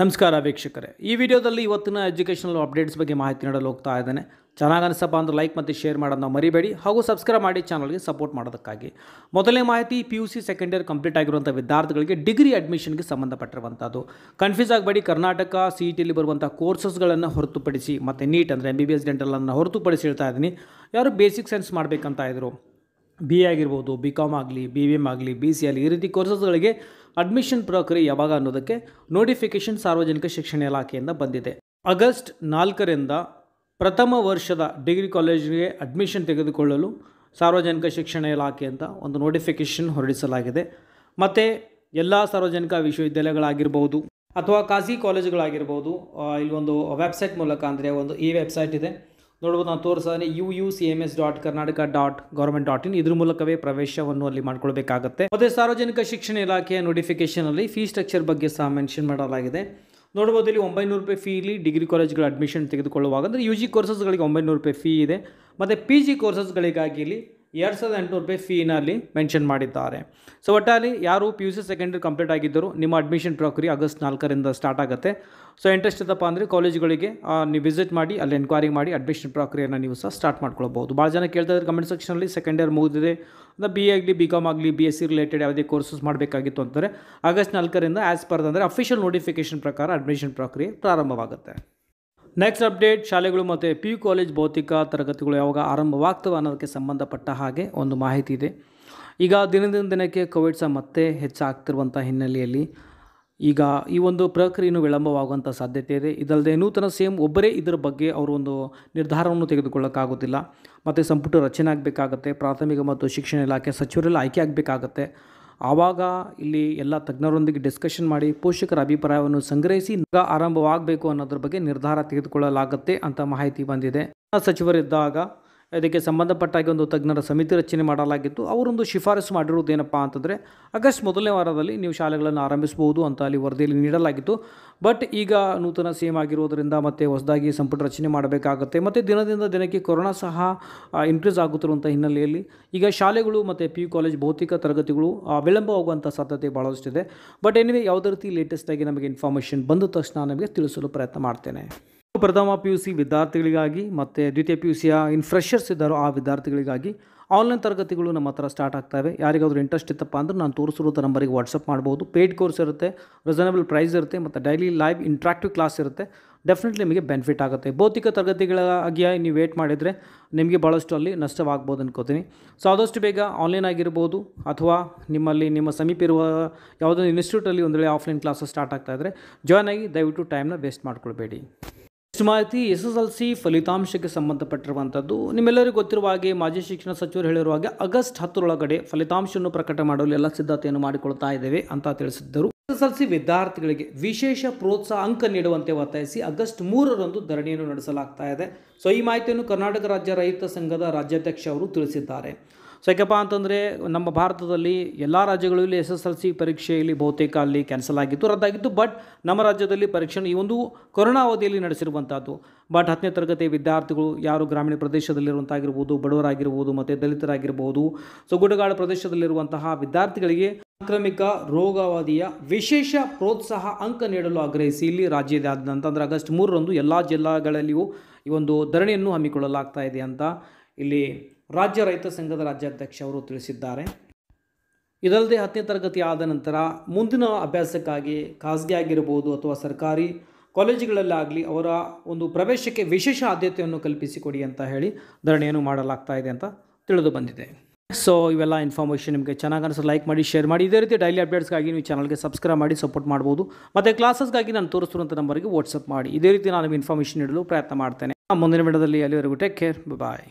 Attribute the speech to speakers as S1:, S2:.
S1: ನಮಸ್ಕಾರ ವೀಕ್ಷಕರೇ ಈ ವಿಡಿಯೋದಲ್ಲಿ ಇವತ್ತಿನ ಎಜುಕೇಷನಲ್ ಅಪ್ಡೇಟ್ಸ್ ಬಗ್ಗೆ ಮಾಹಿತಿ ನೀಡಲು ಹೋಗ್ತಾ ಇದ್ದೇನೆ ಚೆನ್ನಾಗಿ ಅನಿಸಪ್ಪ ಅಂದ್ರೆ ಲೈಕ್ ಮತ್ತು ಶೇರ್ ಮಾಡೋದನ್ನ ಮರಿಬೇಡಿ ಹಾಗೂ ಸಬ್ಸ್ಕ್ರೈಬ್ ಮಾಡಿ ಚಾನಲ್ಗೆ ಸಪೋರ್ಟ್ ಮಾಡೋದಕ್ಕಾಗಿ ಮೊದಲನೇ ಮಾಹಿತಿ P U C second year complete ಆಗಿರುವಂಥ ವಿದ್ಯಾರ್ಥಿಗಳಿಗೆ ಡಿಗ್ರಿ ಅಡ್ಮಿಷನ್ಗೆ ಸಂಬಂಧಪಟ್ಟಿರುವಂಥದ್ದು ಕನ್ಫ್ಯೂಸ್ ಆಗಬೇಡಿ ಕರ್ನಾಟಕ ಸಿ ಇ ಟಿಲಿ ಬರುವಂಥ ಕೋರ್ಸಸ್ಗಳನ್ನು ಹೊರತುಪಡಿಸಿ ಮತ್ತು ನೀಟ್ ಅಂದರೆ ಎಮ್ ಬಿ ಬಿ ಎಸ್ ಡೆಂಟಲನ್ನು ಹೊರತುಪಡಿಸಿ ಹೇಳ್ತಾ ಇದ್ದೀನಿ ಯಾರು ಬೇಸಿಕ್ ಸೈನ್ಸ್ ಮಾಡಬೇಕಂತ ಇದ್ದರು ಬಿ ಎ ಆಗಿರ್ಬೋದು ಬಿ ಕಾಮ್ ಆಗಲಿ ಬಿ ವಿ ಎಮ್ ಆಗಲಿ ಬಿ ಸಿ ಆಗಲಿ ಈ ರೀತಿ ಕೋರ್ಸಸ್ಗಳಿಗೆ ಅಡ್ಮಿಷನ್ ಪ್ರಕ್ರಿಯೆ ಯಾವಾಗ ಅನ್ನೋದಕ್ಕೆ ನೋಟಿಫಿಕೇಷನ್ ಸಾರ್ವಜನಿಕ ಶಿಕ್ಷಣ ಇಲಾಖೆಯಿಂದ ಬಂದಿದೆ ಆಗಸ್ಟ್ ನಾಲ್ಕರಿಂದ ಪ್ರಥಮ ವರ್ಷದ ಡಿಗ್ರಿ ಕಾಲೇಜಿಗೆ ಅಡ್ಮಿಷನ್ ತೆಗೆದುಕೊಳ್ಳಲು ಸಾರ್ವಜನಿಕ ಶಿಕ್ಷಣ ಇಲಾಖೆ ಅಂತ ಒಂದು ನೋಟಿಫಿಕೇಷನ್ ಹೊರಡಿಸಲಾಗಿದೆ ಮತ್ತು ಎಲ್ಲ ಸಾರ್ವಜನಿಕ ವಿಶ್ವವಿದ್ಯಾಲಯಗಳಾಗಿರ್ಬೋದು ಅಥವಾ ಖಾಸಗಿ ಕಾಲೇಜುಗಳಾಗಿರ್ಬೋದು ಒಂದು ವೆಬ್ಸೈಟ್ ಮೂಲಕ ಅಂದರೆ ಒಂದು ಈ ವೆಬ್ಸೈಟ್ ಇದೆ ನೋಡ್ಬೋದು ನಾವು ತೋರಿಸೋದೇ U U C M S dot Karnataka dot government dot in ಇದ್ರ ಮೂಲಕವೇ ಪ್ರವೇಶವನ್ನು ಅಲ್ಲಿ ಮಾಡ್ಕೊಳ್ಬೇಕಾಗತ್ತೆ ಮತ್ತೆ ಸಾರ್ವಜನಿಕ ಶಿಕ್ಷಣ ಇಲಾಖೆಯ ಅಲ್ಲಿ ಫೀ ಸ್ಟ್ರಕ್ಚರ್ ಬಗ್ಗೆ ಸಹ ಮೆನ್ಷನ್ ಮಾಡಲಾಗಿದೆ ನೋಡ್ಬೋದು ಇಲ್ಲಿ ಒಂಬೈನೂರು ರೂಪಾಯಿ ಫೀ ಇಲ್ಲಿ ಡಿಗ್ರಿ ಕಾಲೇಜ್ಗಳ ಅಡ್ಮಿಷನ್ ತೆಗೆದುಕೊಳ್ಳುವಾಗ ಅಂದರೆ ಯು ಜಿ ಕೋರ್ಸಸ್ಗಳಿಗೆ ಒಂಬೈನೂರು ರೂಪಾಯಿ ಫೀ ಇದೆ ಮತ್ತು ಪಿ ಜಿ ಕೋರ್ಸಸ್ಗಳಿಗಾಗಿ ಇಲ್ಲಿ ಎರಡು ಸಾವಿರದ ಎಂಟುನೂರು ರೂಪಾಯಿ ಫೀನಲ್ಲಿ ಮೆನ್ಷನ್ ಮಾಡಿದ್ದಾರೆ ಸೊ ಒಟ್ಟಲ್ಲಿ ಯಾರು P U C secondary complete ಆಗಿದ್ದರು ನಿಮ್ಮ ಅಡ್ಮಿಷನ್ ಪ್ರಕ್ರಿಯೆ ಆಗಸ್ಟ್ ನಾಲ್ಕರಿಂದ ಸ್ಟಾರ್ಟ್ ಆಗುತ್ತೆ ಸೊ ಇಂಟ್ರೆಸ್ಟ್ ಇತ್ತಪ್ಪ ಅಂದರೆ ಕಾಲೇಜ್ಗಳಿಗೆ ನೀವು ವಿಸಿಟ್ ಮಾಡಿ ಅಲ್ಲಿ ಎನ್ಕ್ವೈರಿ ಮಾಡಿ ಅಡ್ಮಿಷನ್ ಪ್ರಕ್ರಿಯೆಯನ್ನು ನೀವು ಸಹ ಸ್ಟಾರ್ಟ್ ಮಾಡ್ಕೊಳ್ಬೋದು ಭಾಳ ಜನ ಕೇಳ್ತಾ ಇದ್ದಾರೆ ಕಮೆಂಟ್ ಸೆಕ್ಷನಲ್ಲಿ ಸೆಕೆಂಡ್ ಇಯರ್ ಮುಗಿದಿದೆ ಅಂದರೆ ಬಿ ಎ ಆಗಲಿ ಬಿ ಕಾಮ್ ಆಗಲಿ ಬಿ ಎಸ್ ಸಿ ರಿಲೇಟೆಡ್ ಯಾವುದೇ ಕೋರ್ಸಸ್ ಮಾಡಬೇಕಾಗಿತ್ತು ಅಂತಾರೆ ಆಗಸ್ಟ್ ನಾಲ್ಕರಿಂದ ಆ್ಯಸ್ ಪರ್ ಅಂದರೆ ಅಫಿಷಿಯಲ್ ನೋಟಿಫಿಕೇಷನ್ ಪ್ರಕಾರ ಅಡ್ಮಿಷನ್ ಪ್ರಕ್ರಿಯೆ ಪ್ರಾರಂಭವಾಗುತ್ತೆ ನೆಕ್ಸ್ಟ್ ಅಪ್ಡೇಟ್ ಶಾಲೆಗಳು ಮತ್ತು ಪಿ ಯು ಕಾಲೇಜ್ ಭೌತಿಕ ತರಗತಿಗಳು ಯಾವಾಗ ಆರಂಭವಾಗ್ತವೆ ಅನ್ನೋದಕ್ಕೆ ಸಂಬಂಧಪಟ್ಟ ಹಾಗೆ ಒಂದು ಮಾಹಿತಿ ಇದೆ ಈಗ ದಿನದಿಂದ ದಿನಕ್ಕೆ ಕೋವಿಡ್ ಸಹ ಮತ್ತೆ ಹೆಚ್ಚಾಗ್ತಿರುವಂಥ ಹಿನ್ನೆಲೆಯಲ್ಲಿ ಈಗ ಈ ಒಂದು ಪ್ರಕ್ರಿಯೆಯೂ ವಿಳಂಬವಾಗುವಂಥ ಸಾಧ್ಯತೆ ಇದೆ ಇದಲ್ಲದೆ ನೂತನ ಸಿಎಂ ಒಬ್ಬರೇ ಇದರ ಬಗ್ಗೆ ಅವರು ಒಂದು ನಿರ್ಧಾರವನ್ನು ತೆಗೆದುಕೊಳ್ಳೋಕ್ಕಾಗೋದಿಲ್ಲ ಮತ್ತು ಸಂಪುಟ ರಚನೆ ಆಗಬೇಕಾಗತ್ತೆ ಪ್ರಾಥಮಿಕ ಮತ್ತು ಶಿಕ್ಷಣ ಇಲಾಖೆ ಸಚಿವರೆಲ್ಲ ಆಯ್ಕೆ ಆಗಬೇಕಾಗತ್ತೆ ಆವಾಗ ಇಲ್ಲಿ ಎಲ್ಲ ತಜ್ಞರೊಂದಿಗೆ ಡಿಸ್ಕಷನ್ ಮಾಡಿ ಪೋಷಕರ ಅಭಿಪ್ರಾಯವನ್ನು ಸಂಗ್ರಹಿಸಿ ಆರಂಭವಾಗಬೇಕು ಅನ್ನೋದ್ರ ಬಗ್ಗೆ ನಿರ್ಧಾರ ತೆಗೆದುಕೊಳ್ಳಲಾಗುತ್ತೆ ಅಂತ ಮಾಹಿತಿ ಬಂದಿದೆ ಸಚಿವರಿದ್ದಾಗ ಇದಕ್ಕೆ ಸಂಬಂಧಪಟ್ಟಾಗಿ ಒಂದು ತಜ್ಞರ ಸಮಿತಿ ರಚನೆ ಮಾಡಲಾಗಿತ್ತು ಅವರೊಂದು ಶಿಫಾರಸು ಮಾಡಿರುವುದು ಅಂತಂದರೆ ಆಗಸ್ಟ್ ಮೊದಲನೇ ವಾರದಲ್ಲಿ ನೀವು ಶಾಲೆಗಳನ್ನು ಆರಂಭಿಸಬಹುದು ಅಂತ ಅಲ್ಲಿ ವರದಿಯಲ್ಲಿ ನೀಡಲಾಗಿತ್ತು ಬಟ್ ಈಗ ನೂತನ ಸೇಮ್ ಆಗಿರೋದರಿಂದ ಮತ್ತೆ ಹೊಸದಾಗಿ ಸಂಪುಟ ರಚನೆ ಮಾಡಬೇಕಾಗುತ್ತೆ ಮತ್ತು ದಿನದಿಂದ ದಿನಕ್ಕೆ ಕೊರೋನಾ ಸಹ ಇನ್ಕ್ರೀಸ್ ಆಗುತ್ತಿರುವಂಥ ಹಿನ್ನೆಲೆಯಲ್ಲಿ ಈಗ ಶಾಲೆಗಳು ಮತ್ತು ಪಿ ಯು ಕಾಲೇಜ್ ಭೌತಿಕ ತರಗತಿಗಳು ವಿಳಂಬವಾಗುವಂಥ ಸಾಧ್ಯತೆ ಭಾಳಷ್ಟಿದೆ ಬಟ್ ಎನಿವೆ ಯಾವುದೇ ರೀತಿ ಲೇಟೆಸ್ಟಾಗಿ ನಮಗೆ ಇನ್ಫಾರ್ಮೇಷನ್ ಬಂದ ತಕ್ಷಣ ನಮಗೆ ತಿಳಿಸಲು ಪ್ರಯತ್ನ ಮಾಡ್ತೇನೆ ಪ್ರಥಮ ಪಿ ಯು ಸಿ ವಿದ್ಯಾರ್ಥಿಗಳಿಗಾಗಿ ಮತ್ತು ದ್ವಿತೀಯ ಪಿ ಯು ಸಿಯ ಇನ್ ಫ್ರೆಷರ್ಸ್ ಇದ್ದಾರೋ ಆ ವಿದ್ಯಾರ್ಥಿಗಳಿಗಾಗಿ ಆನ್ಲೈನ್ ತರಗತಿಗಳು ನಮ್ಮ ಹತ್ರ ಸ್ಟಾರ್ಟ್ ಆಗ್ತವೆ ಯಾರಿಗಾದ್ರೂ ಇಂಟ್ರೆಸ್ಟ್ ಇತ್ತಪ್ಪ ಅಂದ್ರೆ ನಾನು ತೋರಿಸಿರೋ ನಂಬರಿಗೆ ವಾಟ್ಸಪ್ ಮಾಡ್ಬೋದು ಪೇಯ್ಡ್ ಕೋರ್ಸ್ ಇರುತ್ತೆ ರಿಸನೇಬಲ್ ಪ್ರೈಸ್ ಇರುತ್ತೆ ಮತ್ತು ಡೈಲಿ ಲೈವ್ ಇಂಟ್ರಾಕ್ಟಿವ್ ಕ್ಲಾಸ್ ಇರುತ್ತೆ ಡೆಫಿನೆಟ್ಲಿ ನಿಮಗೆ ಬೆನಿಫಿಟ್ ಆಗುತ್ತೆ ಭೌತಿಕ ತರಗತಿಗಳಾಗಿ ನೀವು ವೇಟ್ ಮಾಡಿದರೆ ನಿಮಗೆ ಭಾಳಷ್ಟು ಅಲ್ಲಿ ನಷ್ಟವಾಗ್ಬೋದು ಅನ್ಕೋತೀನಿ ಸೊ ಆದಷ್ಟು ಬೇಗ ಆನ್ಲೈನ್ ಆಗಿರ್ಬೋದು ಅಥವಾ ನಿಮ್ಮಲ್ಲಿ ನಿಮ್ಮ ಸಮೀಪ ಇರುವ ಯಾವುದೋ ಇನ್ಸ್ಟಿಟ್ಯೂಟಲ್ಲಿ ಒಂದು ವೇಳೆ ಆಫ್ಲೈನ್ ಕ್ಲಾಸಸ್ ಸ್ಟಾರ್ಟ್ ಆಗ್ತಾಯಿದ್ರೆ ಜಾಯ್ನ್ ಆಗಿ ದಯವಿಟ್ಟು ಟೈಮ್ನ ವೇಸ್ಟ್ ಮಾಡ್ಕೊಳ್ಬೇಡಿ ಮಾಹಿತಿ ಎಸ್ ಎಸ್ ಎಲ್ ಸಿ ಫಲಿತಾಂಶಕ್ಕೆ ಸಂಬಂಧಪಟ್ಟಿರುವಂಥದ್ದು ನಿಮ್ಮೆಲ್ಲರಿಗೂ ಗೊತ್ತಿರುವ ಹಾಗೆ ಮಾಜಿ ಶಿಕ್ಷಣ ಸಚಿವರು ಹೇಳಿರುವ ಹಾಗೆ ಆಗಸ್ಟ್ ಹತ್ತರೊಳಗಡೆ ಫಲಿತಾಂಶವನ್ನು ಪ್ರಕಟ ಮಾಡಲು ಎಲ್ಲ ಸಿದ್ಧತೆಯನ್ನು ಮಾಡಿಕೊಳ್ತಾ ಇದ್ದೇವೆ ಅಂತ ತಿಳಿಸಿದ್ದರು ಎಸ್ ಎಸ್ ಎಲ್ ಸಿ ವಿದ್ಯಾರ್ಥಿಗಳಿಗೆ ವಿಶೇಷ ಪ್ರೋತ್ಸಾಹ ಅಂಕ ನೀಡುವಂತೆ ಒತ್ತಾಯಿಸಿ ಆಗಸ್ಟ್ ಮೂರರಂದು ಧರಣಿಯನ್ನು ನಡೆಸಲಾಗ್ತಾ ಇದೆ ಸೊ ಈ ಮಾಹಿತಿಯನ್ನು ಕರ್ನಾಟಕ ರಾಜ್ಯ ರೈತ ಸಂಘದ ರಾಜ್ಯಾಧ್ಯಕ್ಷ ಅವರು ತಿಳಿಸಿದ್ದಾರೆ ಸೊ ಯಾಕಪ್ಪ ಅಂತಂದರೆ ನಮ್ಮ ಭಾರತದಲ್ಲಿ ಎಲ್ಲ ರಾಜ್ಯಗಳಲ್ಲಿ ಎಸ್ ಎಸ್ ಎಲ್ ಸಿ ಪರೀಕ್ಷೆಯಲ್ಲಿ ಬಹುತೇಕ ಅಲ್ಲಿ ಕ್ಯಾನ್ಸಲ್ ಆಗಿತ್ತು ರದ್ದಾಗಿತ್ತು ಬಟ್ ನಮ್ಮ ರಾಜ್ಯದಲ್ಲಿ ಪರೀಕ್ಷೆ ಈ ಒಂದು ಕೊರೋನಾ ಅವಧಿಯಲ್ಲಿ ನಡೆಸಿರುವಂಥದ್ದು ಬಟ್ ಹತ್ತನೇ ತರಗತಿ ವಿದ್ಯಾರ್ಥಿಗಳು ಯಾರು ಗ್ರಾಮೀಣ ಪ್ರದೇಶದಲ್ಲಿರುವಂಥಾಗಿರ್ಬೋದು ಬಡವರಾಗಿರ್ಬೋದು ಮತ್ತು ದಲಿತರಾಗಿರ್ಬೋದು ಸೊ ಗುಡ್ಡಗಾಡು ಪ್ರದೇಶದಲ್ಲಿರುವಂತಹ ವಿದ್ಯಾರ್ಥಿಗಳಿಗೆ ಸಾಂಕ್ರಾಮಿಕ ರೋಗವಾದಿಯ ವಿಶೇಷ ಪ್ರೋತ್ಸಾಹ ಅಂಕ ನೀಡಲು ಆಗ್ರಹಿಸಿ ಇಲ್ಲಿ ಅಂದರೆ ಆಗಸ್ಟ್ ಮೂರರಂದು ಎಲ್ಲ ಜಿಲ್ಲೆಗಳಲ್ಲಿಯೂ ಈ ಒಂದು ಧರಣಿಯನ್ನು ಹಮ್ಮಿಕೊಳ್ಳಲಾಗ್ತಾ ಇದೆ ಅಂತ ಇಲ್ಲಿ ರಾಜ್ಯ ರೈತ ಸಂಘದ ರಾಜ್ಯಾಧ್ಯಕ್ಷ ಅವರು ತಿಳಿಸಿದ್ದಾರೆ ಇದಲ್ಲದೆ ಹತ್ತನೇ ತರಗತಿ ಆದ ನಂತರ ಮುಂದಿನ ಅಭ್ಯಾಸಕ್ಕಾಗಿ ಖಾಸಗಿ ಆಗಿರ್ಬೋದು ಅಥವಾ ಸರ್ಕಾರಿ ಕಾಲೇಜುಗಳಲ್ಲಾಗಲಿ ಅವರ ಒಂದು ಪ್ರವೇಶಕ್ಕೆ ವಿಶೇಷ ಆದ್ಯತೆಯನ್ನು ಕಲ್ಪಿಸಿಕೊಡಿ ಅಂತ ಹೇಳಿ ಧರಣಿಯನ್ನು ಮಾಡಲಾಗ್ತಾ ಇದೆ ಅಂತ ತಿಳಿದು ಬಂದಿದೆ ಸೊ ಇವೆಲ್ಲ ಇನ್ಫಾರ್ಮೇಷನ್ ನಿಮಗೆ ಚೆನ್ನಾಗಿ ಅನಿಸೋ ಲೈಕ್ ಮಾಡಿ ಶೇರ್ ಮಾಡಿ ಇದೇ ರೀತಿ ಡೈಲಿ ಅಪ್ಡೇಟ್ಸ್ಗಾಗಿ ನೀವು ಚಾನಲ್ಗೆ ಸಬ್ಸ್ಕ್ರೈಬ್ ಮಾಡಿ ಸಪೋರ್ಟ್ ಮಾಡ್ಬೋದು ಮತ್ತು ಕ್ಲಾಸಸ್ಗಾಗಿ ನಾನು ತೋರಿಸ್ತಿರುವಂಥ ನಂಬರ್ಗೆ ವಾಟ್ಸಪ್ ಮಾಡಿ ಇದೇ ರೀತಿ ನಾನು ನಿಮಗೆ ಇನ್ಫಾರ್ಮೇಷನ್ ನೀಡಲು ಪ್ರಯತ್ನ ಮಾಡ್ತೇನೆ ಮುಂದಿನ ವಿಡಿಯೋದಲ್ಲಿ ಅಲ್ಲಿವರೆಗೂ ಟೇಕ್ ಕೇರ್ ಬಾಯ್